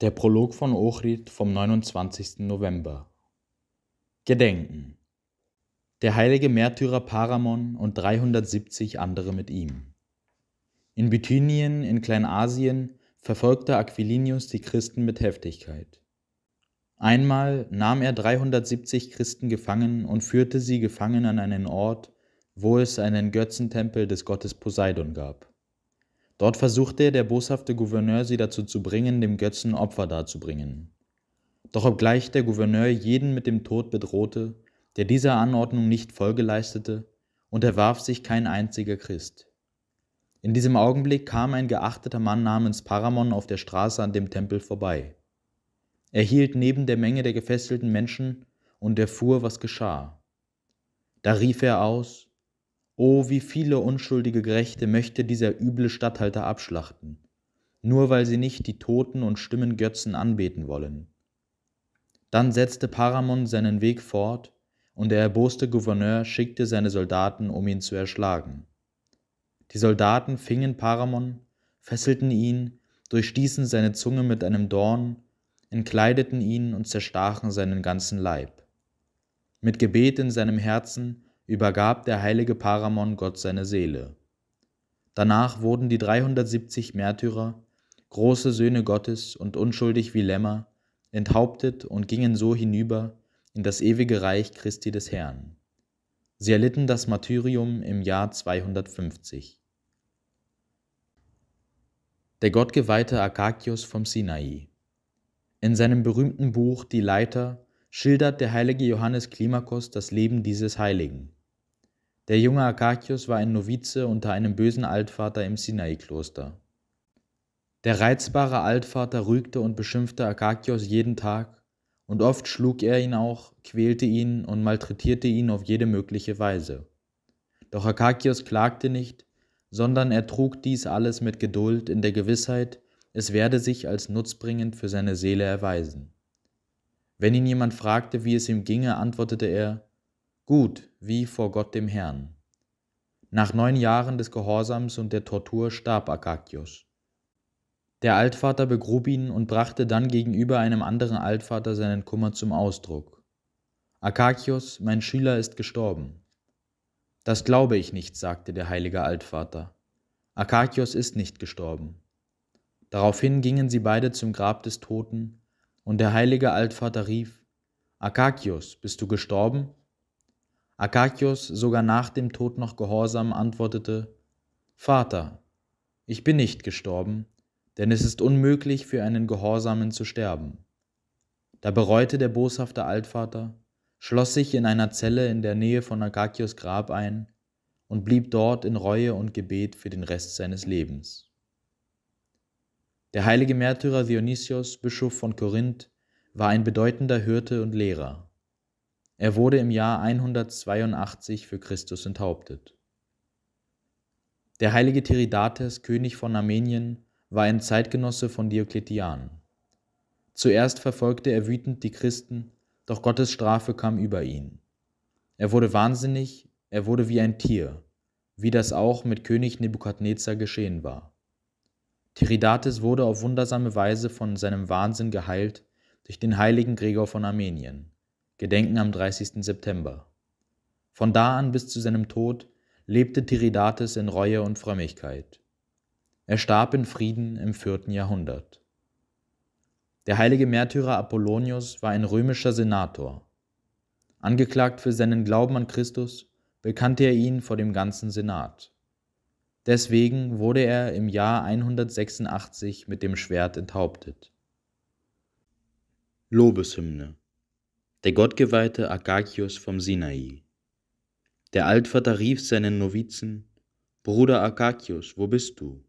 Der Prolog von Ohrid vom 29. November. Gedenken. Der heilige Märtyrer Paramon und 370 andere mit ihm. In Bithynien in Kleinasien verfolgte Aquilinius die Christen mit Heftigkeit. Einmal nahm er 370 Christen gefangen und führte sie gefangen an einen Ort, wo es einen Götzentempel des Gottes Poseidon gab. Dort versuchte der boshafte Gouverneur sie dazu zu bringen, dem Götzen Opfer darzubringen. Doch obgleich der Gouverneur jeden mit dem Tod bedrohte, der dieser Anordnung nicht Folge leistete, unterwarf sich kein einziger Christ. In diesem Augenblick kam ein geachteter Mann namens Paramon auf der Straße an dem Tempel vorbei. Er hielt neben der Menge der gefesselten Menschen und erfuhr, was geschah. Da rief er aus Oh, wie viele unschuldige Gerechte möchte dieser üble Statthalter abschlachten, nur weil sie nicht die Toten und stimmen Götzen anbeten wollen. Dann setzte Paramon seinen Weg fort, und der erboste Gouverneur schickte seine Soldaten, um ihn zu erschlagen. Die Soldaten fingen Paramon, fesselten ihn, durchstießen seine Zunge mit einem Dorn, entkleideten ihn und zerstachen seinen ganzen Leib. Mit Gebet in seinem Herzen übergab der heilige Paramon Gott seine Seele. Danach wurden die 370 Märtyrer, große Söhne Gottes und unschuldig wie Lämmer, enthauptet und gingen so hinüber in das ewige Reich Christi des Herrn. Sie erlitten das Martyrium im Jahr 250. Der gottgeweihte Akakios vom Sinai. In seinem berühmten Buch Die Leiter schildert der heilige Johannes Klimakos das Leben dieses Heiligen. Der junge Akakios war ein Novize unter einem bösen Altvater im Sinai-Kloster. Der reizbare Altvater rügte und beschimpfte Akakios jeden Tag, und oft schlug er ihn auch, quälte ihn und malträtierte ihn auf jede mögliche Weise. Doch Akakios klagte nicht, sondern er trug dies alles mit Geduld in der Gewissheit, es werde sich als nutzbringend für seine Seele erweisen. Wenn ihn jemand fragte, wie es ihm ginge, antwortete er Gut, wie vor Gott dem Herrn. Nach neun Jahren des Gehorsams und der Tortur starb Akakios. Der Altvater begrub ihn und brachte dann gegenüber einem anderen Altvater seinen Kummer zum Ausdruck. Akakios, mein Schüler, ist gestorben. Das glaube ich nicht, sagte der heilige Altvater. Akakios ist nicht gestorben. Daraufhin gingen sie beide zum Grab des Toten, und der heilige Altvater rief, Akakios, bist du gestorben? Akakios sogar nach dem Tod noch gehorsam antwortete, Vater, ich bin nicht gestorben, denn es ist unmöglich für einen Gehorsamen zu sterben. Da bereute der boshafte Altvater, schloss sich in einer Zelle in der Nähe von Akakios Grab ein und blieb dort in Reue und Gebet für den Rest seines Lebens. Der heilige Märtyrer Dionysios, Bischof von Korinth, war ein bedeutender Hirte und Lehrer. Er wurde im Jahr 182 für Christus enthauptet. Der heilige Tiridates, König von Armenien, war ein Zeitgenosse von Diokletian. Zuerst verfolgte er wütend die Christen, doch Gottes Strafe kam über ihn. Er wurde wahnsinnig, er wurde wie ein Tier, wie das auch mit König Nebukadnezar geschehen war. Tiridates wurde auf wundersame Weise von seinem Wahnsinn geheilt durch den heiligen Gregor von Armenien. Gedenken am 30. September. Von da an bis zu seinem Tod lebte Tiridates in Reue und Frömmigkeit. Er starb in Frieden im 4. Jahrhundert. Der heilige Märtyrer Apollonius war ein römischer Senator. Angeklagt für seinen Glauben an Christus, bekannte er ihn vor dem ganzen Senat. Deswegen wurde er im Jahr 186 mit dem Schwert enthauptet. Lobeshymne der gottgeweihte Akakios vom Sinai. Der Altvater rief seinen Novizen, Bruder Akakios, wo bist du?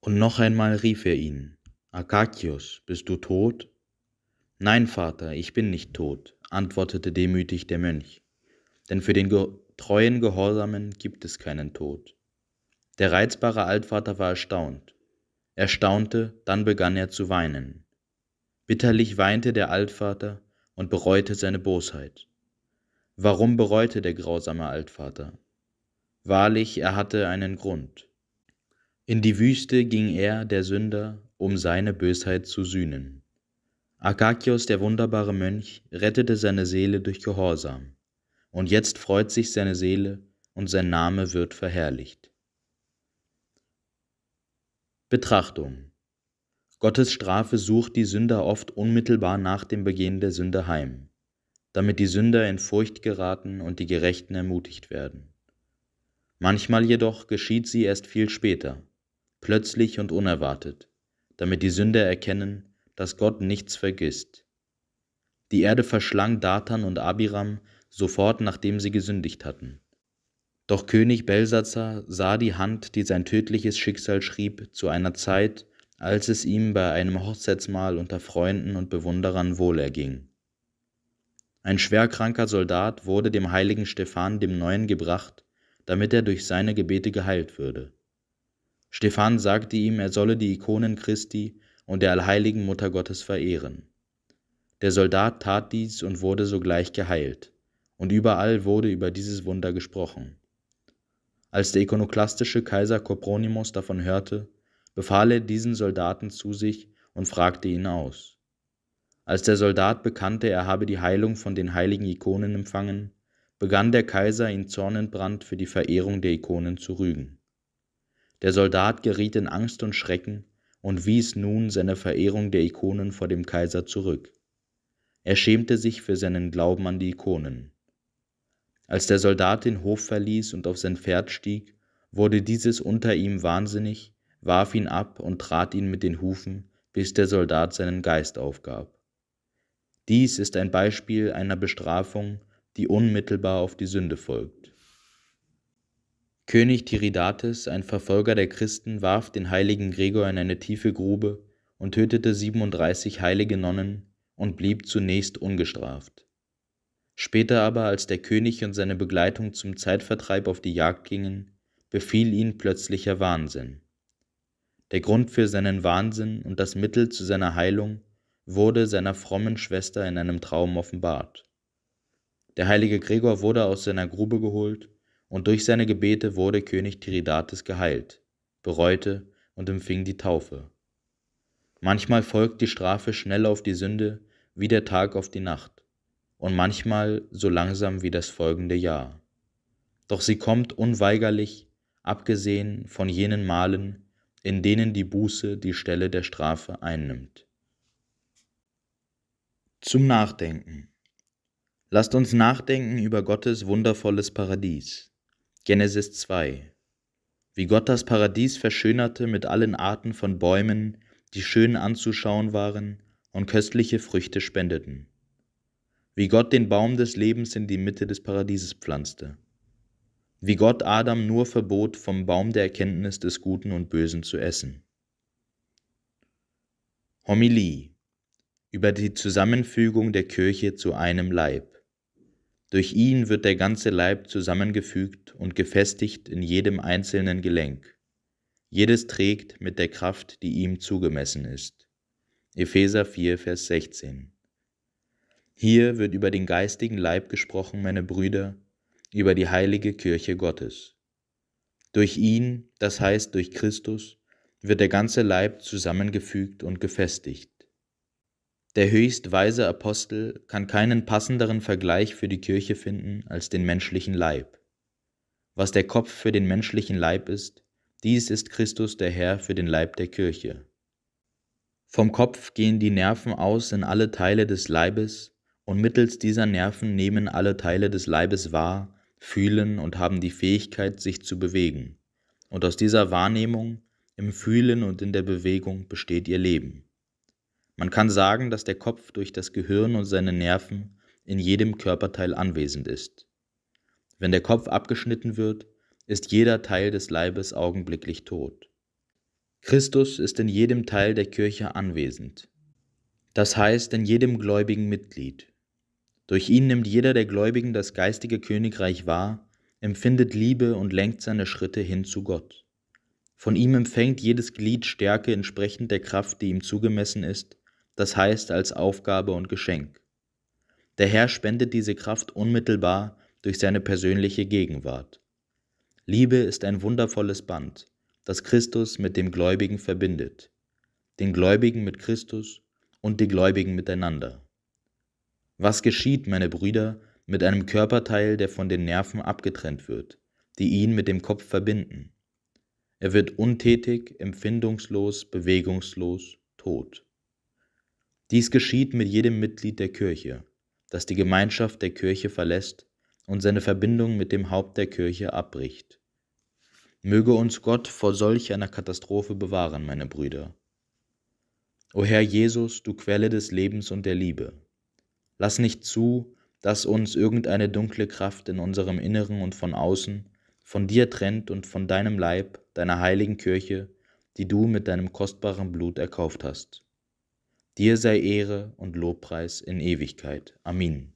Und noch einmal rief er ihn, Akakios, bist du tot? Nein, Vater, ich bin nicht tot, antwortete demütig der Mönch, denn für den ge treuen Gehorsamen gibt es keinen Tod. Der reizbare Altvater war erstaunt. Er staunte, dann begann er zu weinen. Bitterlich weinte der Altvater, und bereute seine Bosheit. Warum bereute der grausame Altvater? Wahrlich, er hatte einen Grund. In die Wüste ging er, der Sünder, um seine Bösheit zu sühnen. Akakios, der wunderbare Mönch, rettete seine Seele durch Gehorsam, und jetzt freut sich seine Seele, und sein Name wird verherrlicht. Betrachtung Gottes Strafe sucht die Sünder oft unmittelbar nach dem Begehen der Sünde heim, damit die Sünder in Furcht geraten und die Gerechten ermutigt werden. Manchmal jedoch geschieht sie erst viel später, plötzlich und unerwartet, damit die Sünder erkennen, dass Gott nichts vergisst. Die Erde verschlang Datan und Abiram sofort, nachdem sie gesündigt hatten. Doch König Belsatzer sah die Hand, die sein tödliches Schicksal schrieb, zu einer Zeit, als es ihm bei einem Hochzeitsmahl unter Freunden und Bewunderern wohl wohlerging. Ein schwerkranker Soldat wurde dem heiligen Stephan dem Neuen gebracht, damit er durch seine Gebete geheilt würde. Stephan sagte ihm, er solle die Ikonen Christi und der allheiligen Mutter Gottes verehren. Der Soldat tat dies und wurde sogleich geheilt, und überall wurde über dieses Wunder gesprochen. Als der ikonoklastische Kaiser Kopronimus davon hörte, befahl er diesen Soldaten zu sich und fragte ihn aus. Als der Soldat bekannte, er habe die Heilung von den heiligen Ikonen empfangen, begann der Kaiser ihn zornentbrannt für die Verehrung der Ikonen zu rügen. Der Soldat geriet in Angst und Schrecken und wies nun seine Verehrung der Ikonen vor dem Kaiser zurück. Er schämte sich für seinen Glauben an die Ikonen. Als der Soldat den Hof verließ und auf sein Pferd stieg, wurde dieses unter ihm wahnsinnig warf ihn ab und trat ihn mit den Hufen, bis der Soldat seinen Geist aufgab. Dies ist ein Beispiel einer Bestrafung, die unmittelbar auf die Sünde folgt. König Tiridates, ein Verfolger der Christen, warf den heiligen Gregor in eine tiefe Grube und tötete 37 heilige Nonnen und blieb zunächst ungestraft. Später aber, als der König und seine Begleitung zum Zeitvertreib auf die Jagd gingen, befiel ihn plötzlicher Wahnsinn. Der Grund für seinen Wahnsinn und das Mittel zu seiner Heilung wurde seiner frommen Schwester in einem Traum offenbart. Der heilige Gregor wurde aus seiner Grube geholt und durch seine Gebete wurde König Tiridates geheilt, bereute und empfing die Taufe. Manchmal folgt die Strafe schnell auf die Sünde wie der Tag auf die Nacht und manchmal so langsam wie das folgende Jahr. Doch sie kommt unweigerlich, abgesehen von jenen Malen, in denen die Buße die Stelle der Strafe einnimmt. Zum Nachdenken. Lasst uns nachdenken über Gottes wundervolles Paradies. Genesis 2. Wie Gott das Paradies verschönerte mit allen Arten von Bäumen, die schön anzuschauen waren und köstliche Früchte spendeten. Wie Gott den Baum des Lebens in die Mitte des Paradieses pflanzte wie Gott Adam nur verbot, vom Baum der Erkenntnis des Guten und Bösen zu essen. Homilie über die Zusammenfügung der Kirche zu einem Leib. Durch ihn wird der ganze Leib zusammengefügt und gefestigt in jedem einzelnen Gelenk. Jedes trägt mit der Kraft, die ihm zugemessen ist. Epheser 4, Vers 16. Hier wird über den geistigen Leib gesprochen, meine Brüder, über die heilige Kirche Gottes. Durch ihn, das heißt durch Christus, wird der ganze Leib zusammengefügt und gefestigt. Der höchst weise Apostel kann keinen passenderen Vergleich für die Kirche finden als den menschlichen Leib. Was der Kopf für den menschlichen Leib ist, dies ist Christus der Herr für den Leib der Kirche. Vom Kopf gehen die Nerven aus in alle Teile des Leibes, und mittels dieser Nerven nehmen alle Teile des Leibes wahr, fühlen und haben die Fähigkeit, sich zu bewegen. Und aus dieser Wahrnehmung, im Fühlen und in der Bewegung besteht ihr Leben. Man kann sagen, dass der Kopf durch das Gehirn und seine Nerven in jedem Körperteil anwesend ist. Wenn der Kopf abgeschnitten wird, ist jeder Teil des Leibes augenblicklich tot. Christus ist in jedem Teil der Kirche anwesend. Das heißt in jedem gläubigen Mitglied. Durch ihn nimmt jeder der Gläubigen das geistige Königreich wahr, empfindet Liebe und lenkt seine Schritte hin zu Gott. Von ihm empfängt jedes Glied Stärke entsprechend der Kraft, die ihm zugemessen ist, das heißt als Aufgabe und Geschenk. Der Herr spendet diese Kraft unmittelbar durch seine persönliche Gegenwart. Liebe ist ein wundervolles Band, das Christus mit dem Gläubigen verbindet, den Gläubigen mit Christus und die Gläubigen miteinander. Was geschieht, meine Brüder, mit einem Körperteil, der von den Nerven abgetrennt wird, die ihn mit dem Kopf verbinden? Er wird untätig, empfindungslos, bewegungslos, tot. Dies geschieht mit jedem Mitglied der Kirche, das die Gemeinschaft der Kirche verlässt und seine Verbindung mit dem Haupt der Kirche abbricht. Möge uns Gott vor solch einer Katastrophe bewahren, meine Brüder. O Herr Jesus, du Quelle des Lebens und der Liebe, Lass nicht zu, dass uns irgendeine dunkle Kraft in unserem Inneren und von außen von dir trennt und von deinem Leib, deiner heiligen Kirche, die du mit deinem kostbaren Blut erkauft hast. Dir sei Ehre und Lobpreis in Ewigkeit. Amen.